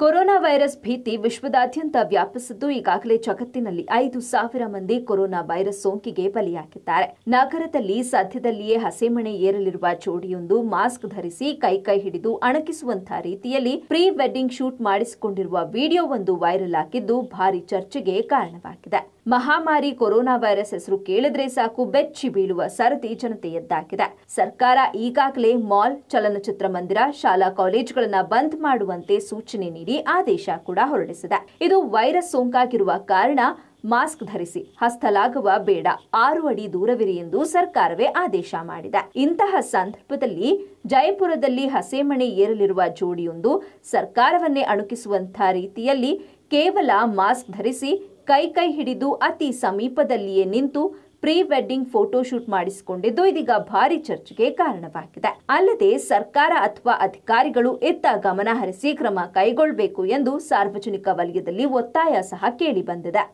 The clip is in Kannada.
ಕೊರೋನಾ ವೈರಸ್ ಭೀತಿ ವಿಶ್ವದಾದ್ಯಂತ ವ್ಯಾಪಿಸಿದ್ದು ಈಗಾಗಲೇ ಜಗತ್ತಿನಲ್ಲಿ ಐದು ಸಾವಿರ ಮಂದಿ ಕೊರೋನಾ ವೈರಸ್ ಸೋಂಕಿಗೆ ಬಲಿಯಾಗಿದ್ದಾರೆ ನಗರದಲ್ಲಿ ಸದ್ಯದಲ್ಲಿಯೇ ಹಸೆಮಣೆ ಏರಲಿರುವ ಜೋಡಿಯೊಂದು ಮಾಸ್ಕ್ ಧರಿಸಿ ಕೈ ಕೈ ಹಿಡಿದು ಅಣಕಿಸುವಂತಹ ರೀತಿಯಲ್ಲಿ ಪ್ರೀ ವೆಡ್ಡಿಂಗ್ ಶೂಟ್ ಮಾಡಿಸಿಕೊಂಡಿರುವ ವಿಡಿಯೋವೊಂದು ವೈರಲ್ ಆಗಿದ್ದು ಭಾರಿ ಚರ್ಚೆಗೆ ಕಾರಣವಾಗಿದೆ ಮಹಾಮಾರಿ ಕೊರೋನಾ ವೈರಸ್ ಹೆಸರು ಕೇಳಿದ್ರೆ ಸಾಕು ಬೆಚ್ಚಿ ಬೀಳುವ ಸರತಿ ಜನತೆಯದ್ದಾಗಿದೆ ಸರ್ಕಾರ ಈಗಾಗಲೇ ಮಾಲ್ ಚಲನಚಿತ್ರ ಮಂದಿರ ಶಾಲಾ ಕಾಲೇಜುಗಳನ್ನ ಬಂದ್ ಮಾಡುವಂತೆ ಸೂಚನೆ ನೀಡಿ ಆದೇಶ ಕೂಡ ಹೊರಡಿಸಿದೆ ಇದು ವೈರಸ್ ಸೋಂಕಾಗಿರುವ ಕಾರಣ ಮಾಸ್ಕ್ ಧರಿಸಿ ಹಸ್ತಲಾಗುವ ಬೇಡ ಆರು ಅಡಿ ದೂರವಿರಿ ಎಂದು ಸರ್ಕಾರವೇ ಆದೇಶ ಮಾಡಿದೆ ಇಂತಹ ಸಂದರ್ಭದಲ್ಲಿ ಜಯಪುರದಲ್ಲಿ ಹಸೆಮಣೆ ಏರಲಿರುವ ಜೋಡಿಯೊಂದು ಸರ್ಕಾರವನ್ನೇ ಅಣುಕಿಸುವಂತಹ ರೀತಿಯಲ್ಲಿ ಕೇವಲ ಮಾಸ್ಕ್ ಧರಿಸಿ ಕೈ ಕೈ ಹಿಡಿದು ಅತಿ ಸಮೀಪದಲ್ಲಿಯೇ ನಿಂತು ಪ್ರೀ ವೆಡ್ಡಿಂಗ್ ಫೋಟೋಶೂಟ್ ಮಾಡಿಸಿಕೊಂಡಿದ್ದು ಇದೀಗ ಭಾರಿ ಚರ್ಚೆಗೆ ಕಾರಣವಾಗಿದೆ ಅಲ್ಲದೆ ಸರ್ಕಾರ ಅಥವಾ ಅಧಿಕಾರಿಗಳು ಎತ್ತ ಗಮನ ಹರಿಸಿ ಕ್ರಮ ಕೈಗೊಳ್ಳಬೇಕು ಎಂದು ಸಾರ್ವಜನಿಕ ವಲಯದಲ್ಲಿ ಒತ್ತಾಯ ಸಹ ಕೇಳಿಬಂದಿದೆ